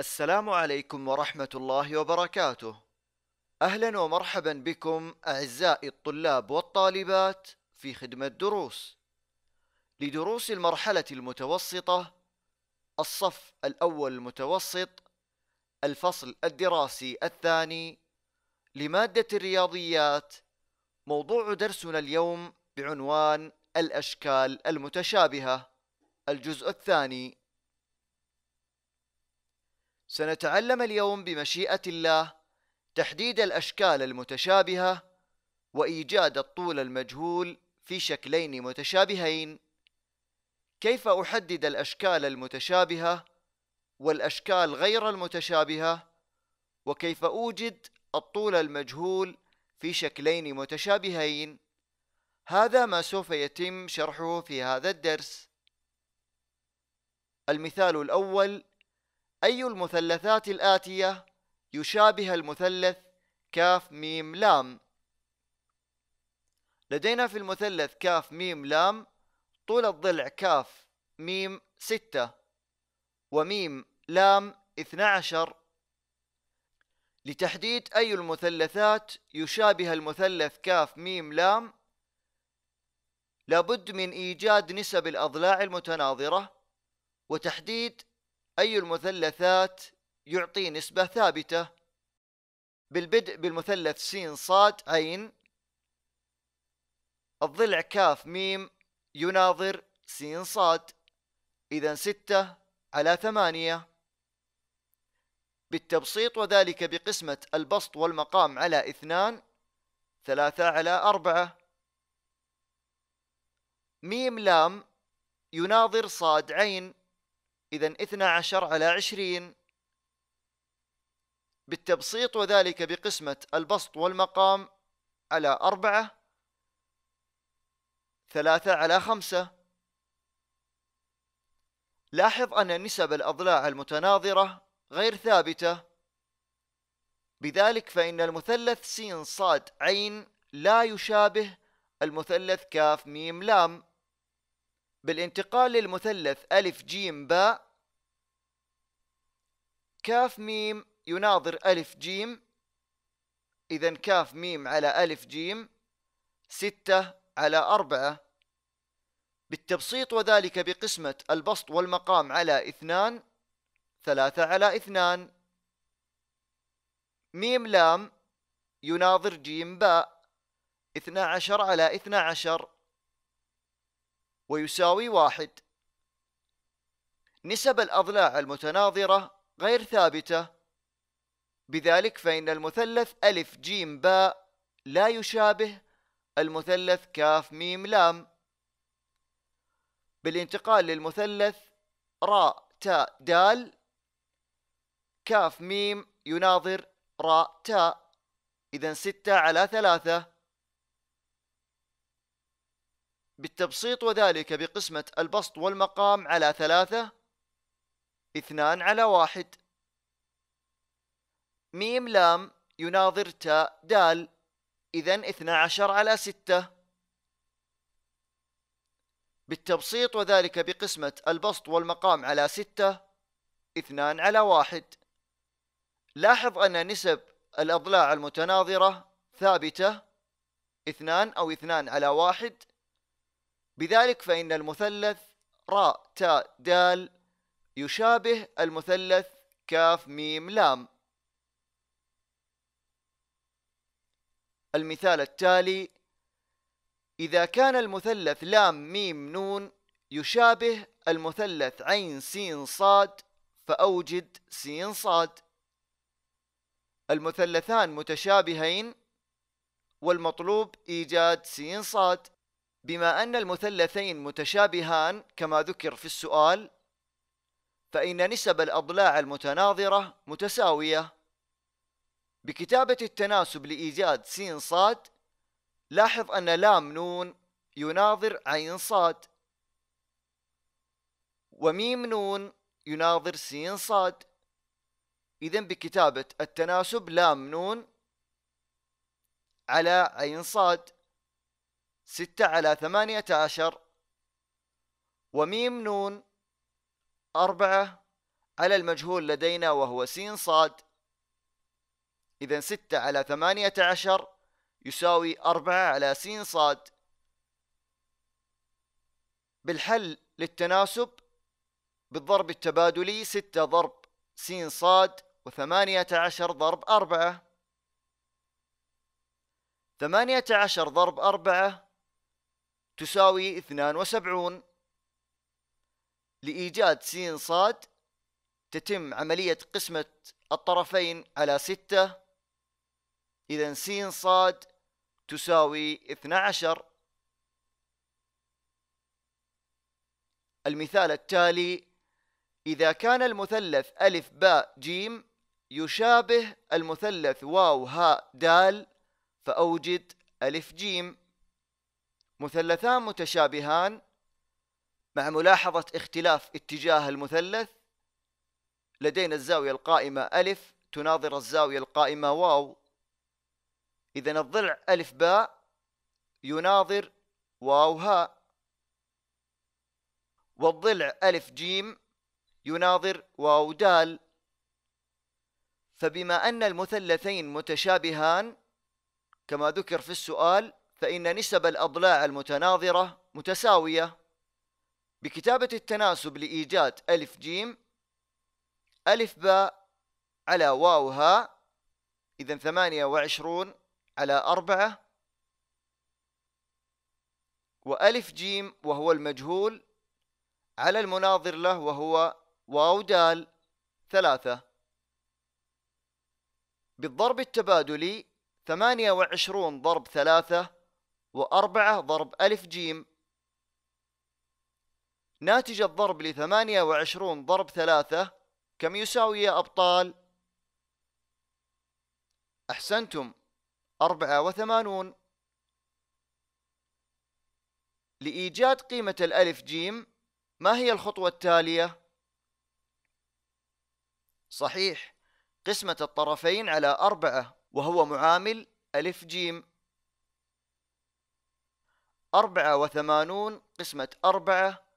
السلام عليكم ورحمة الله وبركاته. أهلا ومرحبا بكم أعزائي الطلاب والطالبات في خدمة دروس. لدروس المرحلة المتوسطة الصف الأول المتوسط الفصل الدراسي الثاني لمادة الرياضيات موضوع درسنا اليوم بعنوان الأشكال المتشابهة الجزء الثاني سنتعلم اليوم بمشيئة الله تحديد الأشكال المتشابهة وإيجاد الطول المجهول في شكلين متشابهين كيف أحدد الأشكال المتشابهة والأشكال غير المتشابهة وكيف أوجد الطول المجهول في شكلين متشابهين هذا ما سوف يتم شرحه في هذا الدرس المثال الأول أي المثلثات الآتية يشابه المثلث كاف ميم لام لدينا في المثلث كاف ميم لام طول الضلع كاف ميم ستة وميم لام اثنى عشر لتحديد أي المثلثات يشابه المثلث كاف ميم لام لابد من إيجاد نسب الأضلاع المتناظرة وتحديد أي المثلثات يعطي نسبة ثابتة بالبدء بالمثلث س ص عين الضلع كاف ميم يناظر س ص إذا ستة على ثمانية بالتبسيط وذلك بقسمة البسط والمقام على اثنان ثلاثة على أربعة ميم لام يناظر صاد عين إذا 12 على 20 بالتبسيط وذلك بقسمة البسط والمقام على 4 3 على 5 لاحظ أن نسب الأضلاع المتناظرة غير ثابتة بذلك فإن المثلث س صاد عين لا يشابه المثلث كاف ميم لام بالانتقال للمثلث ألف جيم باء كاف ميم يناظر ألف جيم إذا كاف ميم على ألف جيم ستة على أربعة بالتبسيط وذلك بقسمة البسط والمقام على اثنان ثلاثة على اثنان ميم لام يناظر جيم باء اثنا عشر على اثنى عشر ويساوي واحد نسب الأضلاع المتناظرة غير ثابتة بذلك فإن المثلث ألف جيم باء لا يشابه المثلث كاف ميم لام بالانتقال للمثلث راء تاء دال كاف ميم يناظر راء تاء إذا ستة على ثلاثة بالتبسيط وذلك بقسمة البسط والمقام على ثلاثة اثنان على واحد ميم لام يناظر تاء دال إذا اثنا عشر على ستة بالتبسيط وذلك بقسمة البسط والمقام على ستة اثنان على واحد لاحظ أن نسب الأضلاع المتناظرة ثابتة اثنان أو اثنان على واحد بذلك فإن المثلث راء تاء دال يشابه المثلث كاف ميم لام المثال التالي إذا كان المثلث لام ميم نون يشابه المثلث عين سين صاد فأوجد سين صاد المثلثان متشابهين والمطلوب إيجاد سين صاد بما أن المثلثين متشابهان كما ذكر في السؤال فإن نسب الأضلاع المتناظرة متساوية بكتابة التناسب لإيجاد س صاد لاحظ أن لام نون يناظر عين صاد وميم نون يناظر س صاد إذا بكتابة التناسب لام نون على عين صاد ستة على ثمانية عشر وميم نون أربعة على المجهول لدينا وهو س صاد إذا ستة على ثمانية عشر يساوي أربعة على س صاد بالحل للتناسب بالضرب التبادلي ستة ضرب س صاد وثمانية عشر ضرب أربعة ثمانية عشر ضرب أربعة تساوي اثنان وسبعون لإيجاد سين صاد تتم عملية قسمة الطرفين على ستة إذا سين صاد تساوي 12 المثال التالي إذا كان المثلث ألف باء جيم يشابه المثلث واو هاء دال فأوجد ألف جيم مثلثان متشابهان مع ملاحظة اختلاف اتجاه المثلث لدينا الزاوية القائمة ألف تناظر الزاوية القائمة واو إذا الضلع ألف باء يناظر واو هاء والضلع ألف جيم يناظر واو دال فبما أن المثلثين متشابهان كما ذكر في السؤال فإن نسب الأضلاع المتناظرة متساوية بكتابة التناسب لإيجاد ألف جيم ألف باء على واو ها إذا ثمانية وعشرون على أربعة وألف جيم وهو المجهول على المناظر له وهو واو دال ثلاثة بالضرب التبادلي ثمانية وعشرون ضرب ثلاثة وأربعة ضرب ألف جيم ناتج الضرب لثمانية وعشرون ضرب ثلاثة كم يساوي يا أبطال؟ أحسنتم أربعة وثمانون لإيجاد قيمة الألف جيم ما هي الخطوة التالية؟ صحيح قسمة الطرفين على أربعة وهو معامل ألف جيم أربعة وثمانون قسمة أربعة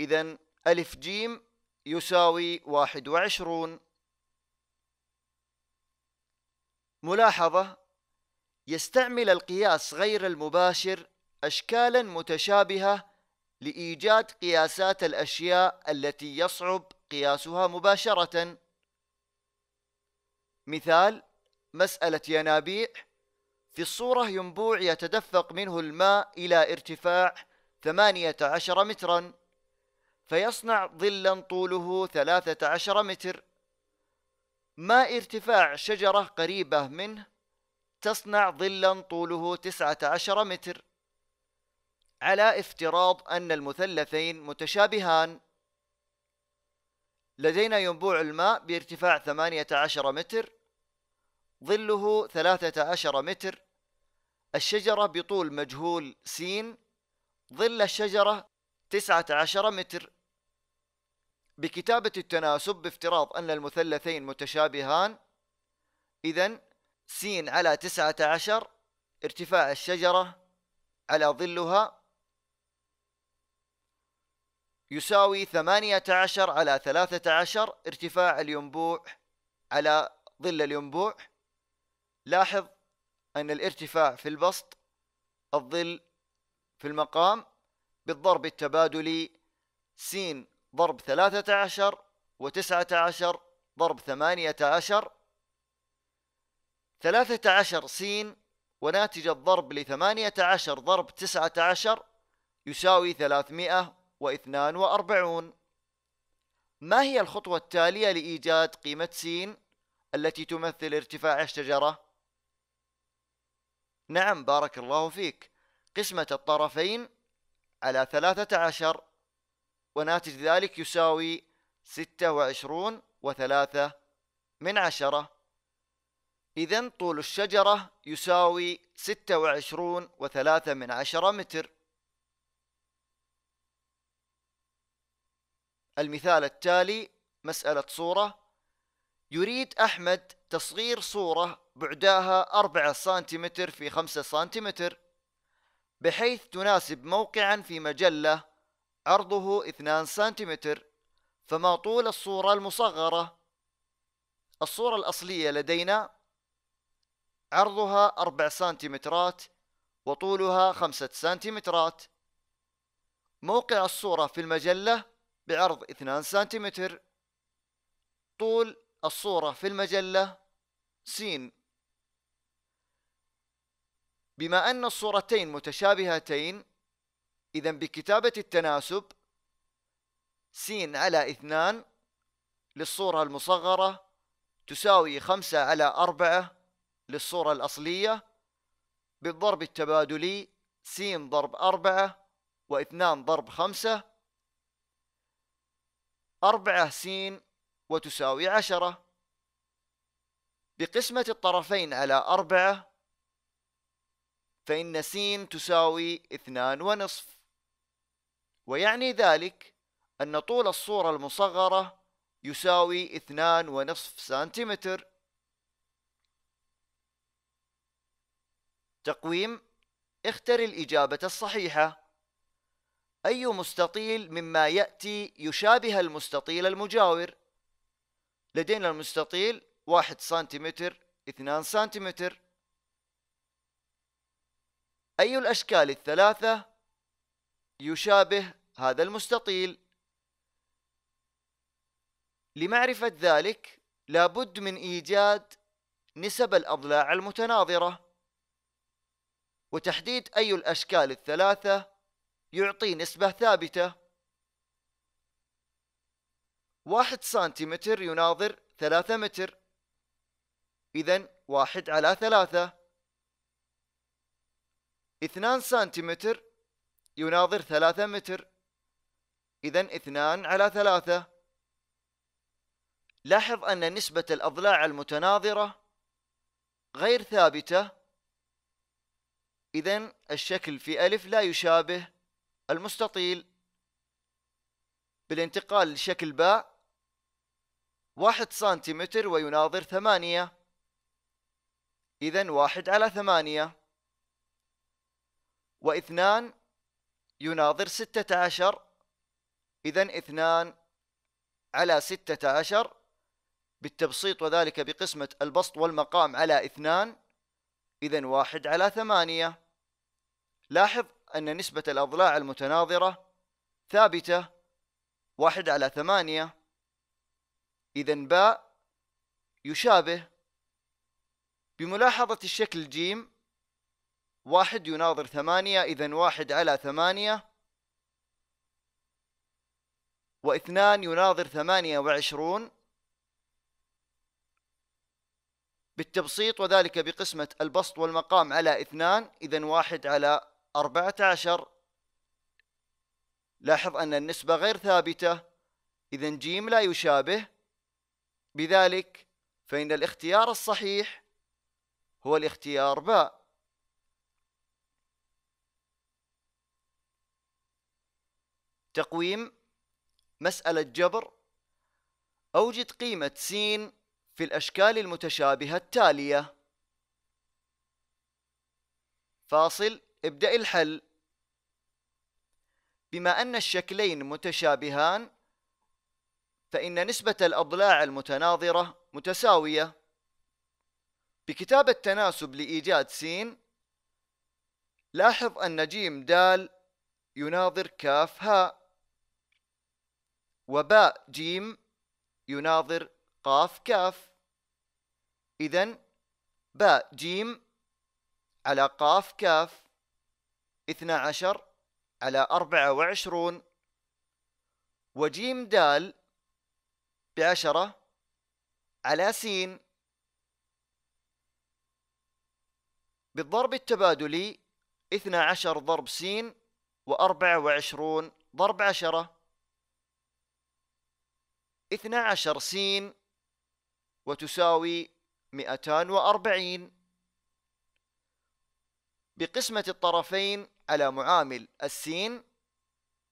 إذا ألف جيم يساوي واحد وعشرون ملاحظة يستعمل القياس غير المباشر أشكالا متشابهة لإيجاد قياسات الأشياء التي يصعب قياسها مباشرة مثال مسألة ينابيع في الصورة ينبوع يتدفق منه الماء إلى ارتفاع 18 متراً فيصنع ظلا طوله ثلاثة عشر متر ما ارتفاع شجرة قريبة منه تصنع ظلا طوله تسعة عشر متر على افتراض أن المثلثين متشابهان لدينا ينبوع الماء بارتفاع ثمانية عشر متر ظله ثلاثة عشر متر الشجرة بطول مجهول س ظل الشجرة تسعة عشر متر بكتابة التناسب بافتراض أن المثلثين متشابهان إذا س على تسعة عشر ارتفاع الشجرة على ظلها يساوي ثمانية عشر على ثلاثة عشر ارتفاع الينبوع على ظل الينبوع لاحظ أن الارتفاع في البسط الظل في المقام بالضرب التبادلي س ضرب ثلاثة عشر وتسعة عشر ضرب ثمانية عشر ثلاثة عشر سين وناتج الضرب لثمانية عشر ضرب تسعة عشر يساوي ثلاثمائة واثنان وأربعون ما هي الخطوة التالية لإيجاد قيمة سين التي تمثل ارتفاع الشجرة؟ نعم بارك الله فيك قسمة الطرفين على ثلاثة عشر وناتج ذلك يساوي ستة وعشرون وثلاثة من عشرة إذا طول الشجرة يساوي ستة وعشرون وثلاثة من عشرة متر المثال التالي مسألة صورة يريد أحمد تصغير صورة بعدها أربعة سنتيمتر في خمسة سنتيمتر بحيث تناسب موقعا في مجلة عرضه 2 سنتيمتر فما طول الصورة المصغرة الصورة الأصلية لدينا عرضها 4 سنتيمترات وطولها 5 سنتيمترات موقع الصورة في المجلة بعرض 2 سنتيمتر طول الصورة في المجلة س بما أن الصورتين متشابهتين إذا بكتابة التناسب س على اثنان للصورة المصغرة تساوي خمسة على أربعة للصورة الأصلية بالضرب التبادلي س ضرب أربعة واثنان ضرب خمسة أربعة س وتساوي عشرة بقسمة الطرفين على أربعة فإن س تساوي اثنان ونصف ويعني ذلك أن طول الصورة المصغرة يساوي اثنان ونصف سنتيمتر تقويم اختر الإجابة الصحيحة أي مستطيل مما يأتي يشابه المستطيل المجاور لدينا المستطيل واحد سنتيمتر اثنان سنتيمتر أي الأشكال الثلاثة يشابه هذا المستطيل لمعرفة ذلك لابد من إيجاد نسب الأضلاع المتناظرة وتحديد أي الأشكال الثلاثة يعطي نسبة ثابتة واحد سنتيمتر يناظر ثلاثة متر إذا واحد على ثلاثة اثنان سنتيمتر يناظر ثلاثة متر إذا اثنان على ثلاثة لاحظ أن نسبة الأضلاع المتناظرة غير ثابتة إذا الشكل في ألف لا يشابه المستطيل بالانتقال لشكل باء واحد سنتيمتر ويناظر ثمانية إذا واحد على ثمانية واثنان يناظر ستة عشر إذا اثنان على ستة عشر بالتبسيط وذلك بقسمة البسط والمقام على اثنان إذا واحد على ثمانية لاحظ أن نسبة الأضلاع المتناظرة ثابتة واحد على ثمانية إذا باء يشابه بملاحظة الشكل جيم واحد يناظر ثمانية إذا واحد على ثمانية واثنان يناظر ثمانية وعشرون بالتبسيط وذلك بقسمة البسط والمقام على اثنان إذا واحد على أربعة عشر لاحظ أن النسبة غير ثابتة إذا جيم لا يشابه بذلك فإن الاختيار الصحيح هو الاختيار باء تقويم مسألة جبر أوجد قيمة س في الأشكال المتشابهة التالية فاصل ابدأ الحل بما أن الشكلين متشابهان فإن نسبة الأضلاع المتناظرة متساوية بكتابة تناسب لإيجاد س لاحظ أن ج د يناظر ك ه وباء جيم يناظر قاف كاف إذا باء جيم على قاف كاف اثنى عشر على أربعة وعشرون وجيم دال بعشرة على سين بالضرب التبادلي اثنى عشر ضرب سين وأربعة وعشرون ضرب عشرة 12 س وتساوي 240 بقسمة الطرفين على معامل السين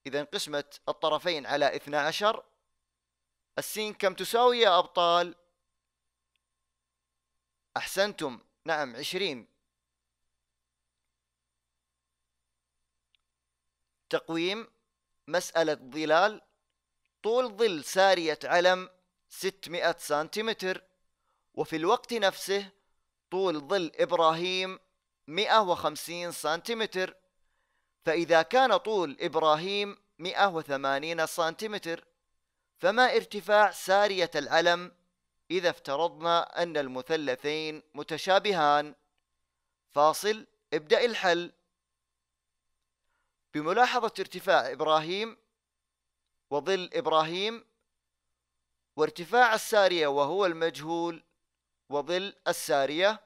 إذا قسمة الطرفين على 12 السين كم تساوي يا أبطال؟ أحسنتم نعم 20 تقويم مسألة ظلال طول ظل سارية علم 600 سنتيمتر وفي الوقت نفسه طول ظل إبراهيم 150 سنتيمتر فإذا كان طول إبراهيم 180 سنتيمتر فما ارتفاع سارية العلم إذا افترضنا أن المثلثين متشابهان فاصل ابدأ الحل بملاحظة ارتفاع إبراهيم وظل إبراهيم وارتفاع السارية وهو المجهول وظل السارية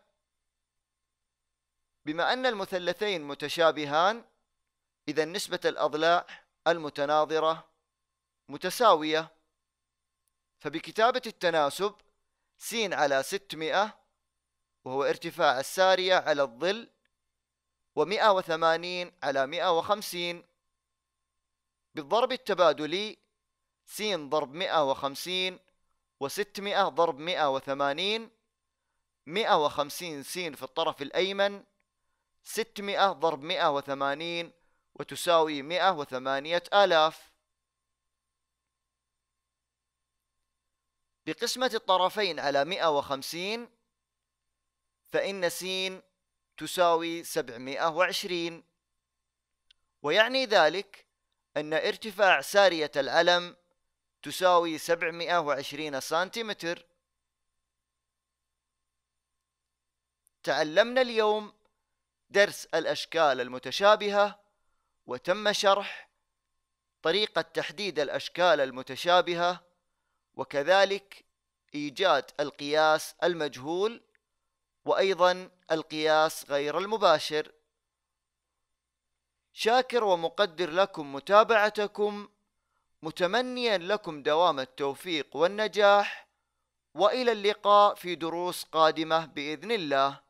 بما أن المثلثين متشابهان إذا نسبة الأضلاع المتناظرة متساوية فبكتابة التناسب س على 600 وهو ارتفاع السارية على الظل و180 على 150 بالضرب التبادلي س ضرب 150 و600 ضرب 180 150 س في الطرف الأيمن 600 ضرب 180 وتساوي 108000 بقسمة الطرفين على 150 فإن س تساوي 720 ويعني ذلك أن ارتفاع سارية الألم تساوي 720 سنتيمتر تعلمنا اليوم درس الأشكال المتشابهة وتم شرح طريقة تحديد الأشكال المتشابهة وكذلك إيجاد القياس المجهول وأيضا القياس غير المباشر شاكر ومقدر لكم متابعتكم متمنيا لكم دوام التوفيق والنجاح والى اللقاء في دروس قادمه باذن الله